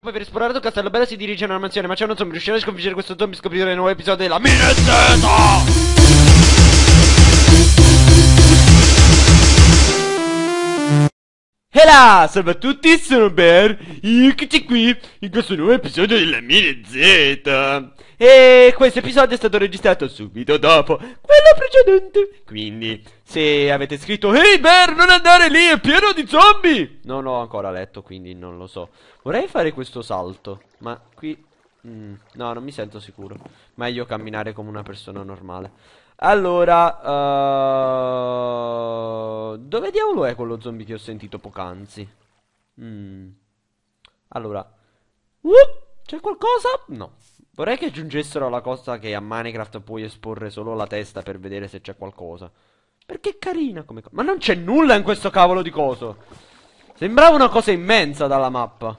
Poi per esplorare il castello Bella si dirige a una mansione, ma c'è non zombie, riuscirà a sconfiggere questo zombie e scoprire il nuovo episodio della Minestesa! Voilà! Salve a tutti, sono Bear, eccoci qui in questo nuovo episodio della Mini Z. E questo episodio è stato registrato subito dopo quello precedente. Quindi, se avete scritto Ehi Bear, non andare lì, è pieno di zombie! Non l'ho ancora letto, quindi non lo so. Vorrei fare questo salto, ma qui... Mm, no, non mi sento sicuro. Meglio camminare come una persona normale. Allora... Uh... Dove diavolo è quello zombie che ho sentito poc'anzi? Mm. Allora. Uh, c'è qualcosa? No. Vorrei che aggiungessero la cosa che a Minecraft puoi esporre solo la testa per vedere se c'è qualcosa. Perché è carina come cosa. Ma non c'è nulla in questo cavolo di coso. Sembrava una cosa immensa dalla mappa.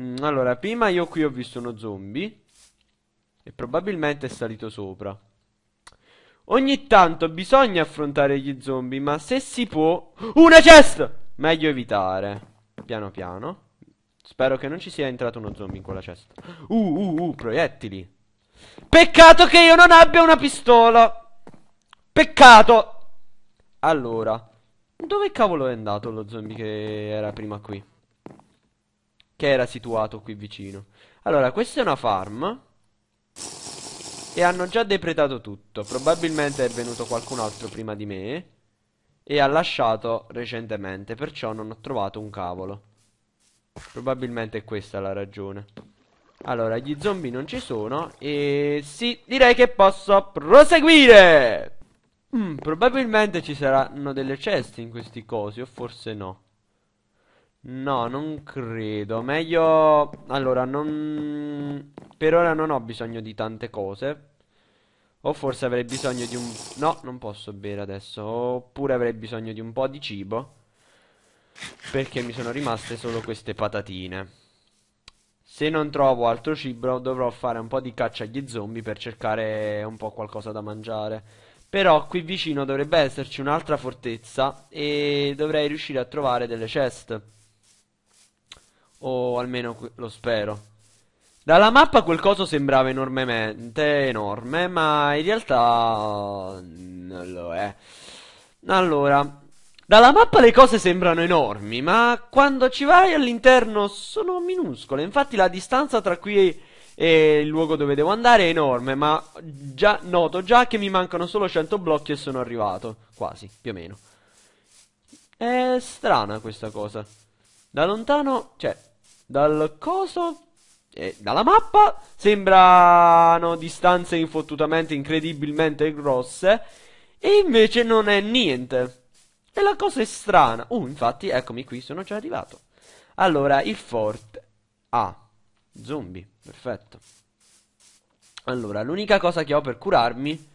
Mm, allora, prima io qui ho visto uno zombie. E probabilmente è salito sopra. Ogni tanto bisogna affrontare gli zombie, ma se si può... Una chest! Meglio evitare. Piano piano. Spero che non ci sia entrato uno zombie in quella cesta. Uh, uh, uh, proiettili. Peccato che io non abbia una pistola. Peccato. Allora. Dove cavolo è andato lo zombie che era prima qui? Che era situato qui vicino. Allora, questa è una farm. E hanno già depredato tutto. Probabilmente è venuto qualcun altro prima di me. E ha lasciato recentemente. Perciò non ho trovato un cavolo. Probabilmente è questa la ragione. Allora, gli zombie non ci sono. E sì, direi che posso proseguire. Mm, probabilmente ci saranno delle ceste in questi cosi. O forse no. No, non credo. Meglio... Allora, non... Per ora non ho bisogno di tante cose. O forse avrei bisogno di un... No, non posso bere adesso. Oppure avrei bisogno di un po' di cibo. Perché mi sono rimaste solo queste patatine. Se non trovo altro cibo dovrò fare un po' di caccia agli zombie per cercare un po' qualcosa da mangiare. Però qui vicino dovrebbe esserci un'altra fortezza e dovrei riuscire a trovare delle chest. O almeno lo spero. Dalla mappa quel coso sembrava enormemente enorme, ma in realtà mm, non lo è. Allora, dalla mappa le cose sembrano enormi, ma quando ci vai all'interno sono minuscole. Infatti la distanza tra qui e, il luogo dove devo andare è enorme, ma già, noto già che mi mancano solo 100 blocchi e sono arrivato. Quasi, più o meno. È strana questa cosa. Da lontano, cioè, dal coso e dalla mappa sembrano distanze infottutamente incredibilmente grosse e invece non è niente. E la cosa è strana. Uh, infatti, eccomi qui, sono già arrivato. Allora, il forte. Ah, zombie, perfetto. Allora, l'unica cosa che ho per curarmi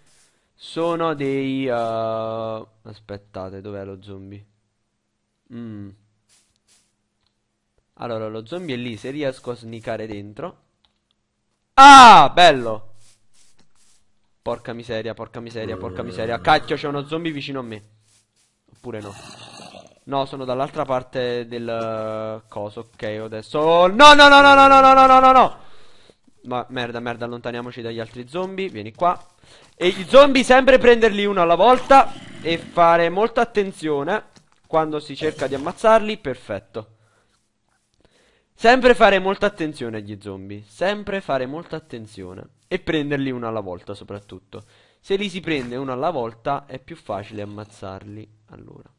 sono dei... Uh... Aspettate, dov'è lo zombie? Mmm... Allora, lo zombie è lì, se riesco a snicare dentro. Ah, bello! Porca miseria, porca miseria, porca miseria. Cacchio, c'è uno zombie vicino a me. Oppure no. No, sono dall'altra parte del uh, coso. Ok, adesso. Oh, no, no, no, no, no, no, no, no, no, no, no. Ma merda, merda, allontaniamoci dagli altri zombie. Vieni qua. E i zombie sempre prenderli uno alla volta. E fare molta attenzione quando si cerca di ammazzarli. Perfetto. Sempre fare molta attenzione agli zombie, sempre fare molta attenzione e prenderli uno alla volta soprattutto. Se li si prende uno alla volta è più facile ammazzarli. Allora.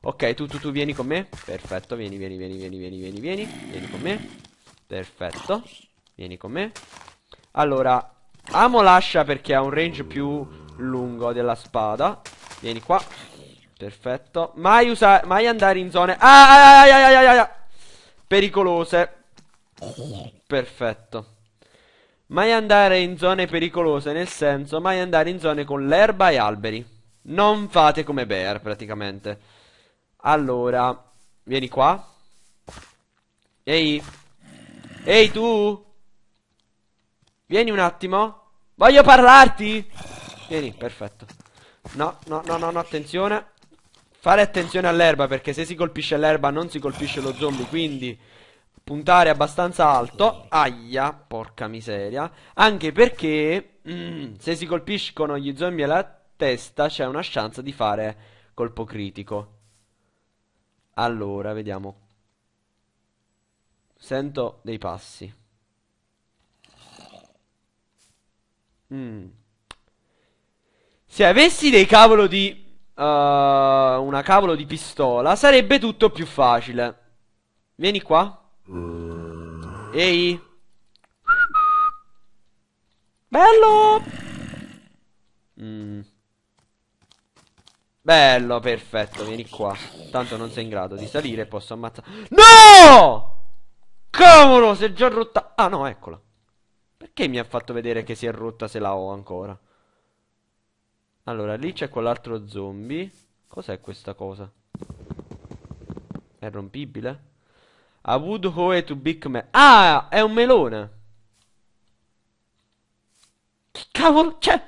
Ok, tu, tu, tu vieni con me. Perfetto, vieni, vieni, vieni, vieni, vieni, vieni, vieni. Vieni con me. Perfetto. Vieni con me. Allora, amo l'ascia perché ha un range più lungo della spada. Vieni qua. Perfetto. Mai usare, mai andare in zone... Ah, ah, ah, ah, ah, ah, ah. ah pericolose. Perfetto. Mai andare in zone pericolose, nel senso, mai andare in zone con l'erba e alberi. Non fate come Bear, praticamente. Allora, vieni qua. Ehi. Ehi tu. Vieni un attimo. Voglio parlarti. Vieni, perfetto. No, no, no, no, no, attenzione. Fare attenzione all'erba perché se si colpisce l'erba non si colpisce lo zombie, quindi puntare abbastanza alto. Aia, porca miseria. Anche perché mm, se si colpiscono gli zombie alla testa c'è una chance di fare colpo critico. Allora, vediamo. Sento dei passi. Mm. Se avessi dei cavolo di uh, una cavolo di pistola, sarebbe tutto più facile. Vieni qua. Ehi. Bello. Mm. Bello, perfetto, vieni qua. Tanto non sei in grado di salire posso ammazzare. No! Cavolo, si è già rotta. Ah no, eccola. Perché mi ha fatto vedere che si è rotta se la ho ancora? Allora, lì c'è quell'altro zombie. Cos'è questa cosa? È rompibile? A wood hoe to big me. Ah, è un melone. Che cavolo c'è? Cioè,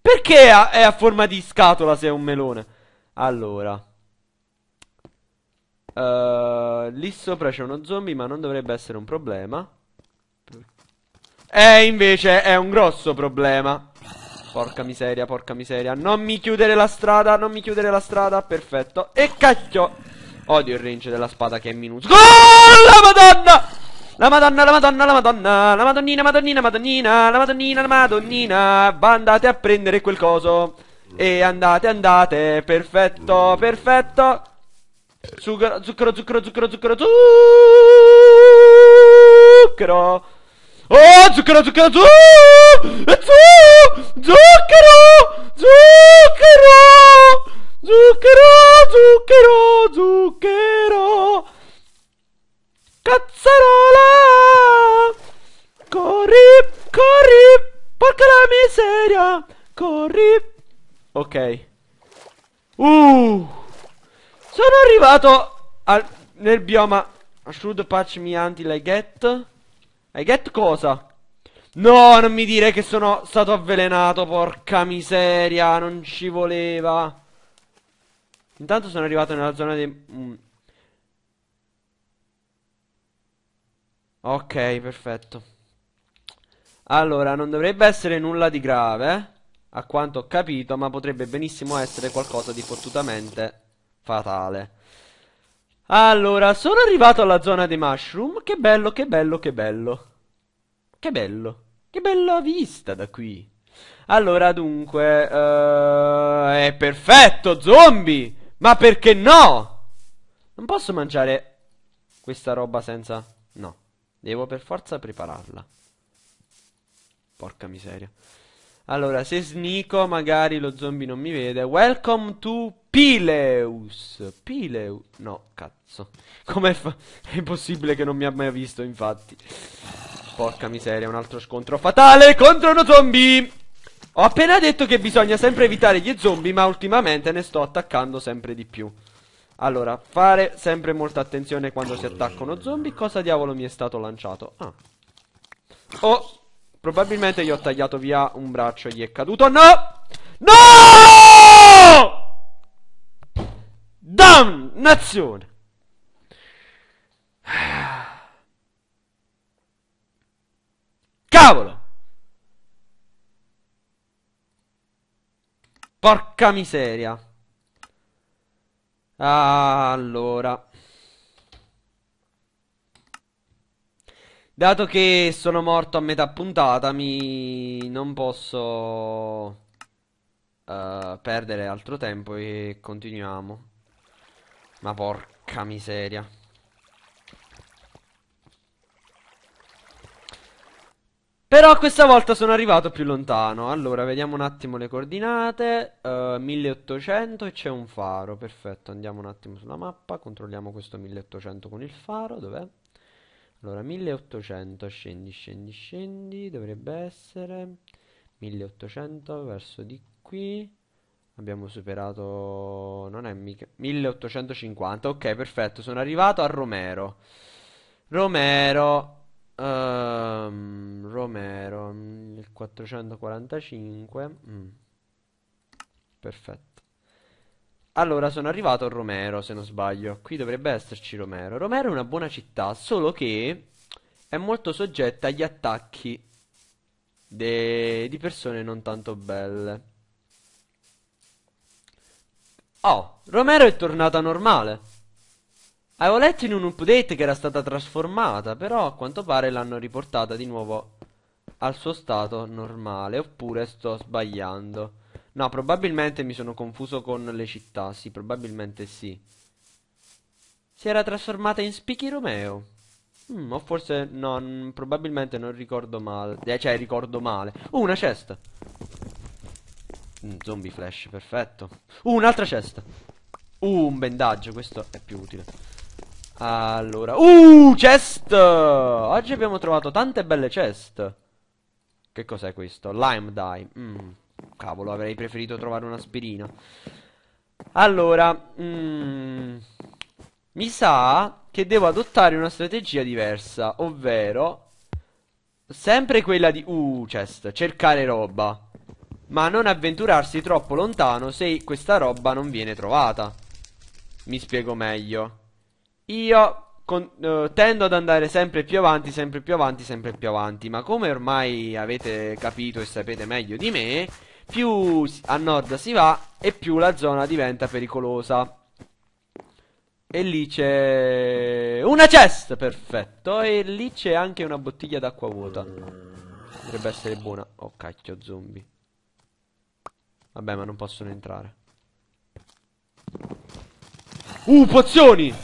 perché è a, è a forma di scatola se è un melone? Allora. Uh, lì sopra c'è uno zombie, ma non dovrebbe essere un problema. E invece è un grosso problema. Porca miseria, porca miseria. Non mi chiudere la strada, non mi chiudere la strada. Perfetto. E cacchio. Odio il range della spada che è minuscolo. Oh, la madonna! La madonna, la madonna, la madonna, la madonnina, madonnina, madonnina, la madonnina, la madonnina. Va, andate a prendere quel coso. E andate, andate. Perfetto, perfetto. Zucchero, zucchero, zucchero, zucchero, zucchero, zucchero. Oh, zucchero, zucchero, zucchero! Zu! Zucchero! Zucchero! Zucchero, zucchero, zucchero! Cazzarola! Corri, corri! Porca la miseria! Corri! Ok. Uh! Sono arrivato al, nel bioma Should patch me anti-leghet. Hai get cosa? No, non mi dire che sono stato avvelenato, porca miseria, non ci voleva. Intanto sono arrivato nella zona dei... Mm. Ok, perfetto. Allora, non dovrebbe essere nulla di grave, a quanto ho capito, ma potrebbe benissimo essere qualcosa di fottutamente fatale. Allora, sono arrivato alla zona dei mushroom. Che bello, che bello, che bello. Che bello. Che bella vista da qui. Allora, dunque... Uh, è perfetto, zombie! Ma perché no? Non posso mangiare questa roba senza... No. Devo per forza prepararla. Porca miseria. Allora, se snico, magari lo zombie non mi vede. Welcome to Pileus. Pileus. No, cazzo. Com'è fa... È impossibile che non mi abbia mai visto, infatti. Porca miseria, un altro scontro fatale contro uno zombie. Ho appena detto che bisogna sempre evitare gli zombie, ma ultimamente ne sto attaccando sempre di più. Allora, fare sempre molta attenzione quando si attaccano zombie. Cosa diavolo mi è stato lanciato? Ah. Oh, Probabilmente gli ho tagliato via un braccio e gli è caduto. No! No! Dannazione! Cavolo! Porca miseria. Allora. Dato che sono morto a metà puntata, mi... non posso... Uh, perdere altro tempo e continuiamo. Ma porca miseria. Però questa volta sono arrivato più lontano. Allora, vediamo un attimo le coordinate. Uh, eh, 1800 e c'è un faro. Perfetto, andiamo un attimo sulla mappa. Controlliamo questo 1800 con il faro. Dov'è? Allora, 1800, scendi, scendi, scendi, dovrebbe essere 1800 verso di qui. Abbiamo superato, non è mica, 1850, ok, perfetto, sono arrivato a Romero. Romero, um, Romero, 1445, mm. perfetto. Allora, sono arrivato a Romero, se non sbaglio. Qui dovrebbe esserci Romero. Romero è una buona città, solo che è molto soggetta agli attacchi de... di persone non tanto belle. Oh, Romero è tornata normale. Avevo letto in un update che era stata trasformata, però a quanto pare l'hanno riportata di nuovo al suo stato normale. Oppure sto sbagliando. No, probabilmente mi sono confuso con le città. Sì, probabilmente sì. Si era trasformata in Spiky Romeo. Mm, o forse non. Probabilmente non ricordo male. Eh, cioè, ricordo male. Uh, una cesta. Mm, zombie flash, perfetto. Uh, un'altra cesta. Uh, un bendaggio, questo è più utile. Allora, uh, chest! Oggi abbiamo trovato tante belle chest. Che cos'è questo? Lime dye. Mm. Cavolo, avrei preferito trovare un'aspirina. Allora, mm, mi sa che devo adottare una strategia diversa, ovvero sempre quella di uh, chest, cercare roba, ma non avventurarsi troppo lontano se questa roba non viene trovata. Mi spiego meglio. Io con, eh, tendo ad andare sempre più avanti, sempre più avanti, sempre più avanti, ma come ormai avete capito e sapete meglio di me, più a nord si va e più la zona diventa pericolosa. E lì c'è una chest, perfetto. E lì c'è anche una bottiglia d'acqua vuota. Potrebbe essere buona. Oh cacchio, zombie. Vabbè, ma non possono entrare. Uh, pozioni!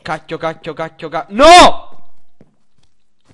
Cacchio, cacchio, cacchio, cacchio. No!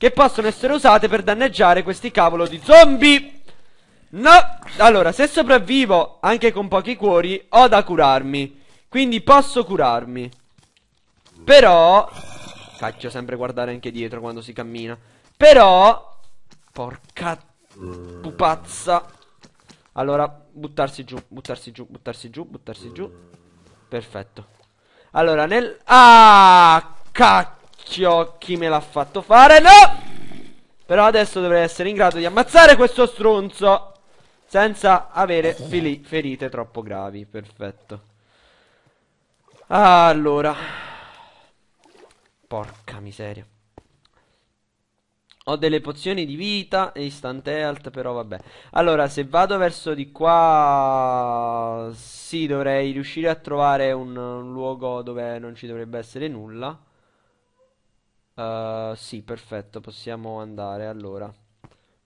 che possono essere usate per danneggiare questi cavolo di zombie. No, allora, se sopravvivo anche con pochi cuori, ho da curarmi. Quindi posso curarmi. Però... Cacchio, sempre guardare anche dietro quando si cammina. Però... Porca pupazza. Allora, buttarsi giù, buttarsi giù, buttarsi giù, buttarsi giù. Perfetto. Allora, nel... Ah, cacchio. Occhio me l'ha fatto fare No! Però adesso dovrei essere in grado di ammazzare questo stronzo Senza avere ferite troppo gravi Perfetto Allora Porca miseria ho delle pozioni di vita e istante alt, però vabbè. Allora, se vado verso di qua... Sì, dovrei riuscire a trovare un, un luogo dove non ci dovrebbe essere nulla. Eh, sì, perfetto, possiamo andare allora.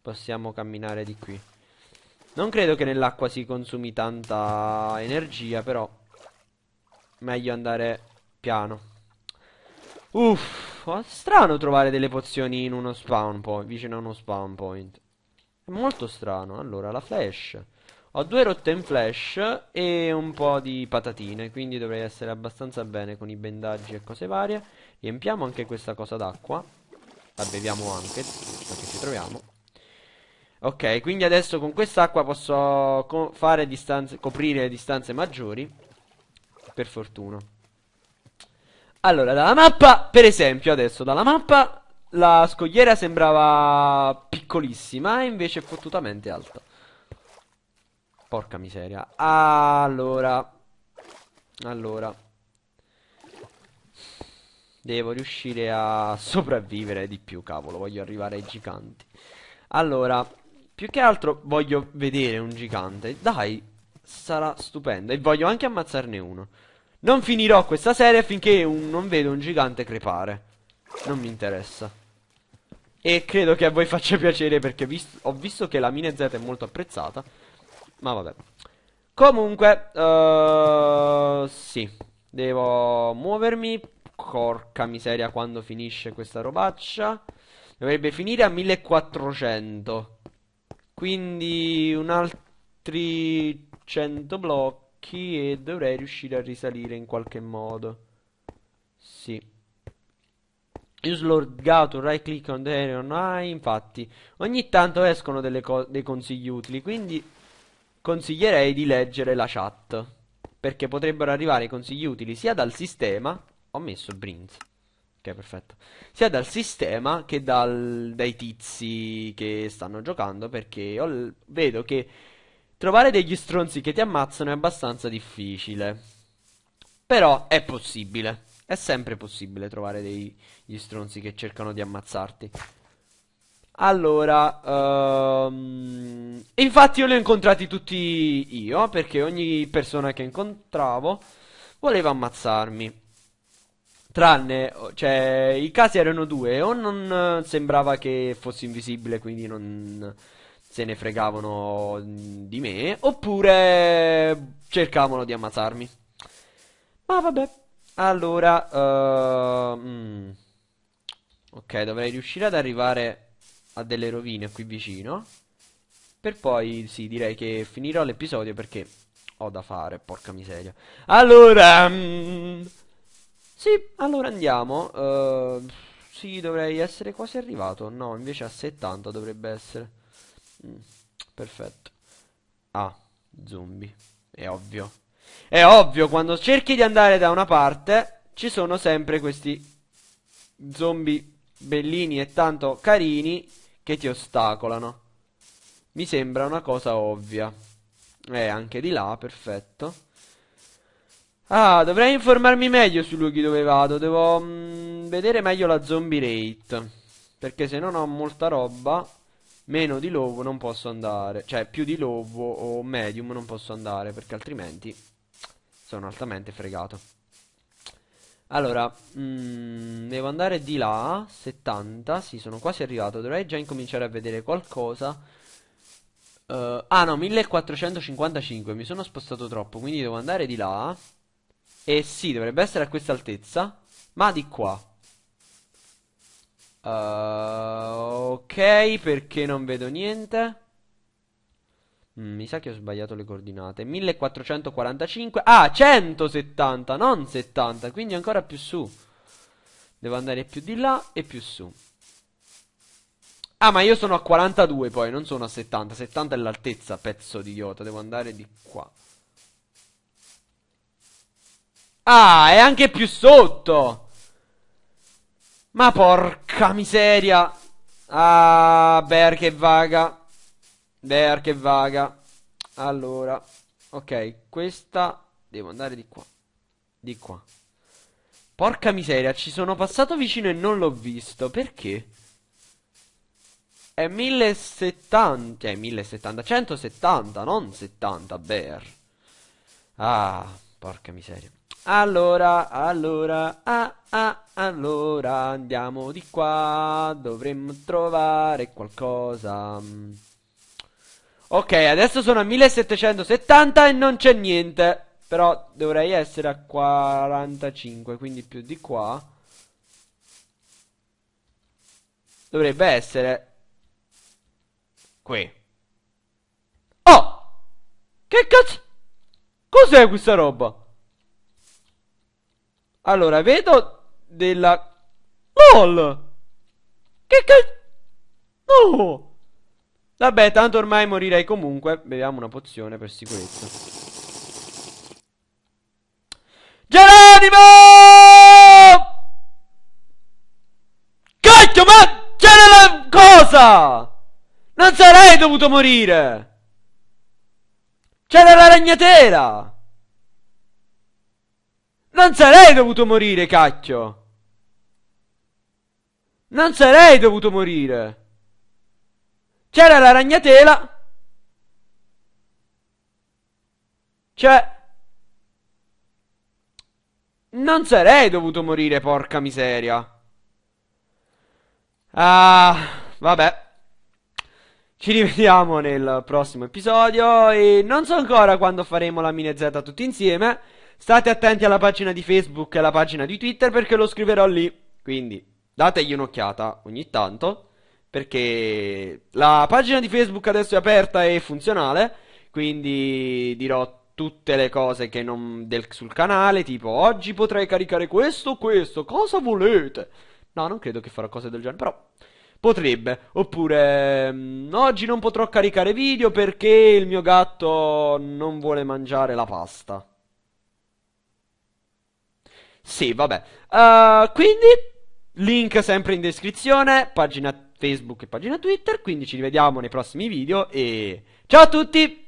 Possiamo camminare di qui. Non credo che nell'acqua si consumi tanta energia, però meglio andare piano. Uff, oh, strano trovare delle pozioni in uno spawn point, vicino a uno spawn point. È molto strano. Allora, la flash. Ho due rotte in flash e un po' di patatine, quindi dovrei essere abbastanza bene con i bendaggi e cose varie. Riempiamo anche questa cosa d'acqua. La beviamo anche, visto che ci troviamo. Ok, quindi adesso con quest'acqua posso co distanze, coprire distanze maggiori. Per fortuna. Allora, dalla mappa, per esempio, adesso dalla mappa la scogliera sembrava piccolissima, e invece è fottutamente alta. Porca miseria. Allora. Allora. Devo riuscire a sopravvivere di più, cavolo. Voglio arrivare ai giganti. Allora, più che altro voglio vedere un gigante. Dai, sarà stupendo. E voglio anche ammazzarne uno. Non finirò questa serie finché un, non vedo un gigante crepare. Non mi interessa. E credo che a voi faccia piacere perché vist ho visto che la Mine Z è molto apprezzata ma vabbè. Comunque, uh, sì, devo muovermi. Porca miseria, quando finisce questa robaccia? Dovrebbe finire a 1400. Quindi un altri 100 blocchi e dovrei riuscire a risalire in qualche modo. Sì. Use Lord Gato, right click on the area. Ah, infatti, ogni tanto escono dei consigli utili, quindi consiglierei di leggere la chat, perché potrebbero arrivare consigli utili sia dal sistema, ho messo Brint, ok perfetto, sia dal sistema che dal, dai tizi che stanno giocando, perché ho, vedo che trovare degli stronzi che ti ammazzano è abbastanza difficile, però è possibile. È sempre possibile trovare degli stronzi che cercano di ammazzarti. Allora, um, infatti io li ho incontrati tutti io, perché ogni persona che incontravo voleva ammazzarmi. Tranne, cioè, i casi erano due, o non sembrava che fossi invisibile, quindi non se ne fregavano di me, oppure cercavano di ammazzarmi. Ma vabbè, allora, uh, mm, ok, dovrei riuscire ad arrivare a delle rovine qui vicino. Per poi, sì, direi che finirò l'episodio perché ho da fare, porca miseria. Allora... Mm, sì, allora andiamo. Uh, sì, dovrei essere quasi arrivato. No, invece a 70 dovrebbe essere. Mm, perfetto. Ah, zombie. È ovvio. È ovvio, quando cerchi di andare da una parte, ci sono sempre questi zombie bellini e tanto carini che ti ostacolano. Mi sembra una cosa ovvia. Eh, anche di là, perfetto. Ah, dovrei informarmi meglio sui luoghi dove vado. Devo mh, mm, vedere meglio la zombie rate. Perché se non ho molta roba, meno di lobo non posso andare. Cioè, più di lobo o medium non posso andare, perché altrimenti sono altamente fregato. Allora, mh, mm, devo andare di là, 70, sì, sono quasi arrivato, dovrei già incominciare a vedere qualcosa. Uh, ah no, 1455, mi sono spostato troppo, quindi devo andare di là. E sì, dovrebbe essere a questa altezza, ma di qua. Uh, ok, perché non vedo niente. Mm, mi sa che ho sbagliato le coordinate. 1445. Ah, 170, non 70. Quindi ancora più su. Devo andare più di là e più su. Ah, ma io sono a 42 poi, non sono a 70. 70 è l'altezza, pezzo di idiota. Devo andare di qua. Ah, è anche più sotto. Ma porca miseria. Ah, Berg che vaga. Bear che vaga. Allora, ok, questa devo andare di qua. Di qua. Porca miseria, ci sono passato vicino e non l'ho visto. Perché? È 1070, è 1070, 170, non 70, bear. Ah, porca miseria. Allora, allora, ah, ah, allora, andiamo di qua, dovremmo trovare qualcosa. Ok, adesso sono a 1770 e non c'è niente. Però dovrei essere a 45, quindi più di qua. Dovrebbe essere... Qui. Oh! Che cazzo... Cos'è questa roba? Allora, vedo della... LOL! Che cazzo... No! Oh! Vabbè, tanto ormai morirei comunque. Beviamo una pozione per sicurezza. Geronimo! Cacchio, ma c'era la cosa! Non sarei dovuto morire! C'era la ragnatela! Non sarei dovuto morire, cacchio! Non sarei dovuto morire! C'era la ragnatela. Cioè... Non sarei dovuto morire, porca miseria. Ah, vabbè. Ci rivediamo nel prossimo episodio e non so ancora quando faremo la mini Z tutti insieme. State attenti alla pagina di Facebook e alla pagina di Twitter perché lo scriverò lì. Quindi dategli un'occhiata ogni tanto perché la pagina di Facebook adesso è aperta e funzionale, quindi dirò tutte le cose che non del, sul canale, tipo oggi potrei caricare questo o questo, cosa volete? No, non credo che farò cose del genere, però potrebbe. Oppure mm, oggi non potrò caricare video perché il mio gatto non vuole mangiare la pasta. Sì, vabbè. Uh, quindi link sempre in descrizione, pagina Facebook e pagina Twitter, quindi ci rivediamo nei prossimi video e ciao a tutti!